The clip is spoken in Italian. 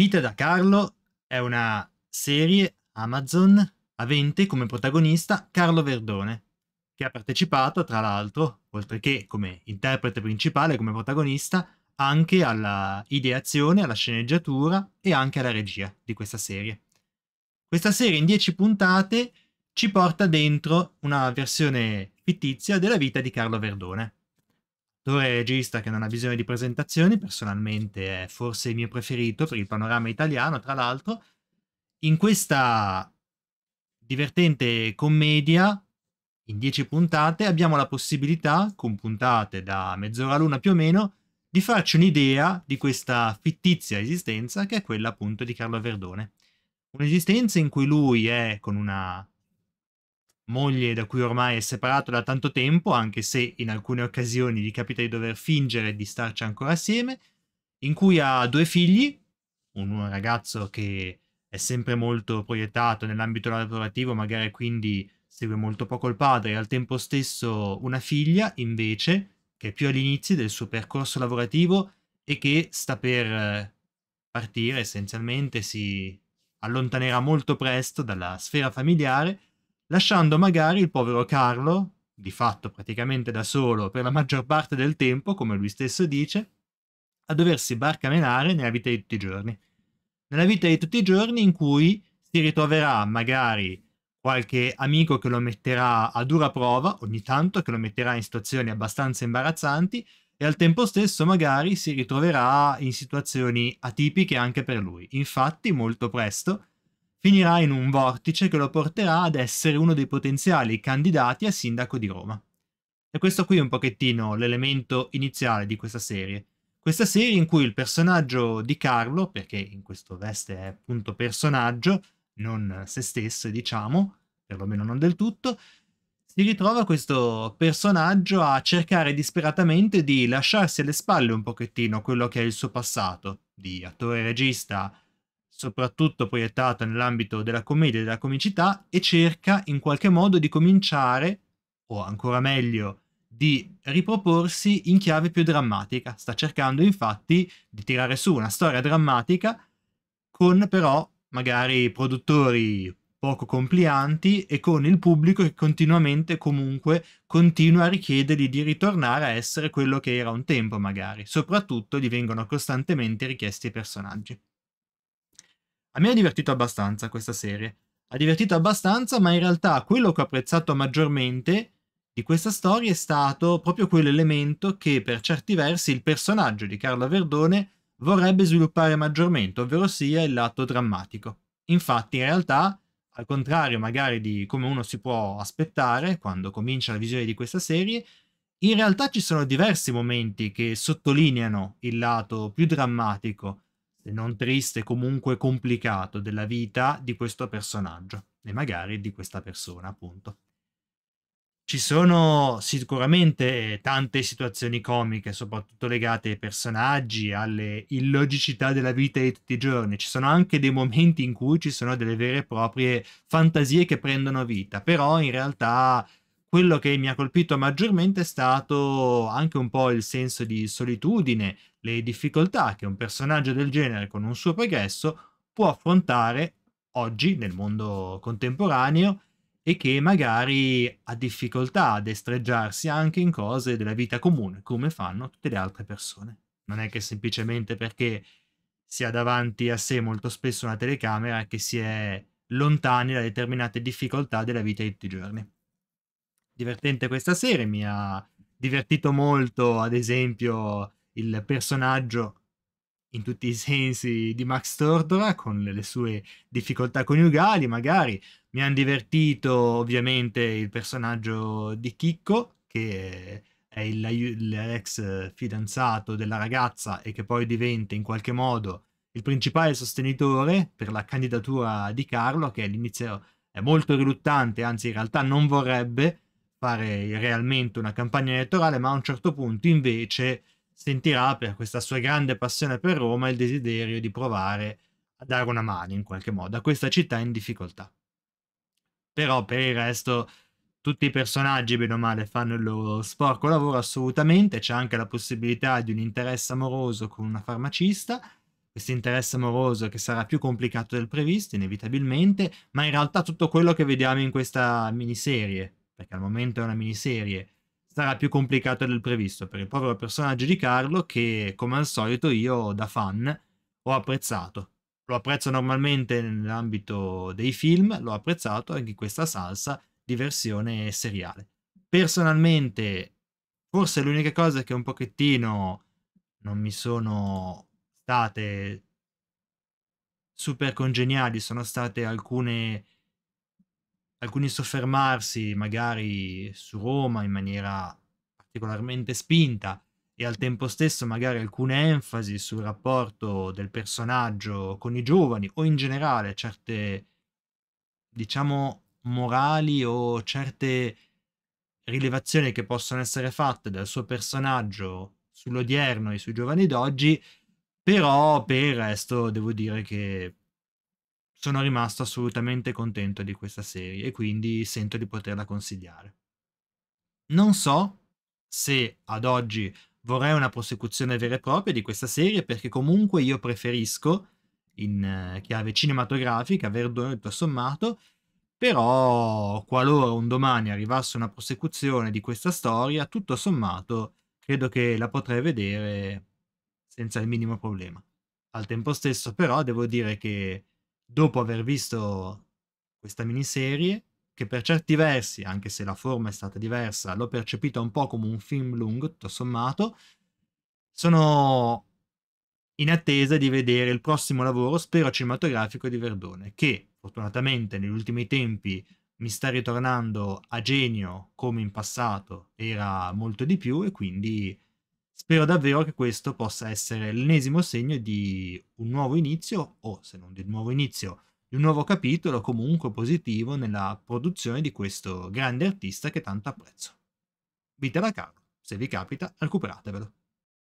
Vita da Carlo è una serie Amazon avente come protagonista Carlo Verdone, che ha partecipato, tra l'altro, oltre che come interprete principale, come protagonista, anche alla ideazione, alla sceneggiatura e anche alla regia di questa serie. Questa serie in 10 puntate ci porta dentro una versione fittizia della vita di Carlo Verdone. L'attore regista che non ha bisogno di presentazioni, personalmente è forse il mio preferito per il panorama italiano, tra l'altro. In questa divertente commedia, in dieci puntate, abbiamo la possibilità, con puntate da mezz'ora l'una più o meno, di farci un'idea di questa fittizia esistenza che è quella appunto di Carlo Verdone. Un'esistenza in cui lui è con una moglie da cui ormai è separato da tanto tempo, anche se in alcune occasioni gli capita di dover fingere di starci ancora assieme, in cui ha due figli, un ragazzo che è sempre molto proiettato nell'ambito lavorativo, magari quindi segue molto poco il padre, e al tempo stesso una figlia invece, che è più all'inizio del suo percorso lavorativo e che sta per eh, partire essenzialmente, si allontanerà molto presto dalla sfera familiare lasciando magari il povero Carlo, di fatto praticamente da solo per la maggior parte del tempo, come lui stesso dice, a doversi barcamenare nella vita di tutti i giorni. Nella vita di tutti i giorni in cui si ritroverà magari qualche amico che lo metterà a dura prova, ogni tanto che lo metterà in situazioni abbastanza imbarazzanti e al tempo stesso magari si ritroverà in situazioni atipiche anche per lui. Infatti molto presto finirà in un vortice che lo porterà ad essere uno dei potenziali candidati a sindaco di Roma. E questo qui è un pochettino l'elemento iniziale di questa serie. Questa serie in cui il personaggio di Carlo, perché in questo veste è appunto personaggio, non se stesso diciamo, perlomeno non del tutto, si ritrova questo personaggio a cercare disperatamente di lasciarsi alle spalle un pochettino quello che è il suo passato, di attore regista soprattutto proiettato nell'ambito della commedia e della comicità, e cerca in qualche modo di cominciare, o ancora meglio, di riproporsi in chiave più drammatica. Sta cercando infatti di tirare su una storia drammatica con però magari produttori poco complianti e con il pubblico che continuamente comunque continua a richiedergli di ritornare a essere quello che era un tempo magari. Soprattutto gli vengono costantemente richiesti i personaggi. A me ha divertito abbastanza questa serie. Ha divertito abbastanza, ma in realtà quello che ho apprezzato maggiormente di questa storia è stato proprio quell'elemento che per certi versi il personaggio di Carla Verdone vorrebbe sviluppare maggiormente, ovvero sia il lato drammatico. Infatti in realtà, al contrario magari di come uno si può aspettare quando comincia la visione di questa serie, in realtà ci sono diversi momenti che sottolineano il lato più drammatico se non triste, comunque complicato della vita di questo personaggio e magari di questa persona, appunto. Ci sono sicuramente tante situazioni comiche, soprattutto legate ai personaggi, alle illogicità della vita di tutti i giorni. Ci sono anche dei momenti in cui ci sono delle vere e proprie fantasie che prendono vita, però in realtà quello che mi ha colpito maggiormente è stato anche un po' il senso di solitudine, le difficoltà che un personaggio del genere con un suo progresso può affrontare oggi nel mondo contemporaneo e che magari ha difficoltà a destreggiarsi anche in cose della vita comune, come fanno tutte le altre persone. Non è che semplicemente perché si ha davanti a sé molto spesso una telecamera che si è lontani da determinate difficoltà della vita di tutti i giorni divertente questa serie, mi ha divertito molto, ad esempio, il personaggio in tutti i sensi di Max Tortora con le sue difficoltà coniugali, magari mi hanno divertito ovviamente il personaggio di Chicco che è l'ex fidanzato della ragazza e che poi diventa in qualche modo il principale sostenitore per la candidatura di Carlo che all'inizio è molto riluttante, anzi in realtà non vorrebbe fare realmente una campagna elettorale, ma a un certo punto invece sentirà per questa sua grande passione per Roma il desiderio di provare a dare una mano in qualche modo a questa città in difficoltà. Però per il resto tutti i personaggi, bene o male, fanno il loro sporco lavoro assolutamente, c'è anche la possibilità di un interesse amoroso con una farmacista, questo interesse amoroso che sarà più complicato del previsto, inevitabilmente, ma in realtà tutto quello che vediamo in questa miniserie perché al momento è una miniserie, sarà più complicato del previsto per il povero personaggio di Carlo che, come al solito, io da fan ho apprezzato. Lo apprezzo normalmente nell'ambito dei film, l'ho apprezzato anche in questa salsa di versione seriale. Personalmente, forse l'unica cosa che un pochettino non mi sono state super congeniali sono state alcune alcuni soffermarsi magari su Roma in maniera particolarmente spinta e al tempo stesso magari alcune enfasi sul rapporto del personaggio con i giovani o in generale certe, diciamo, morali o certe rilevazioni che possono essere fatte dal suo personaggio sull'odierno e sui giovani d'oggi, però per il resto devo dire che sono rimasto assolutamente contento di questa serie e quindi sento di poterla consigliare. Non so se ad oggi vorrei una prosecuzione vera e propria di questa serie perché comunque io preferisco in eh, chiave cinematografica, Verdone tutto sommato, però qualora un domani arrivasse una prosecuzione di questa storia, tutto sommato credo che la potrei vedere senza il minimo problema. Al tempo stesso però devo dire che dopo aver visto questa miniserie, che per certi versi, anche se la forma è stata diversa, l'ho percepita un po' come un film lungo, tutto sommato, sono in attesa di vedere il prossimo lavoro, spero cinematografico, di Verdone, che fortunatamente negli ultimi tempi mi sta ritornando a genio come in passato era molto di più e quindi Spero davvero che questo possa essere l'ennesimo segno di un nuovo inizio, o se non di un nuovo inizio, di un nuovo capitolo comunque positivo nella produzione di questo grande artista che tanto apprezzo. Vita da Carlo, se vi capita, recuperatevelo.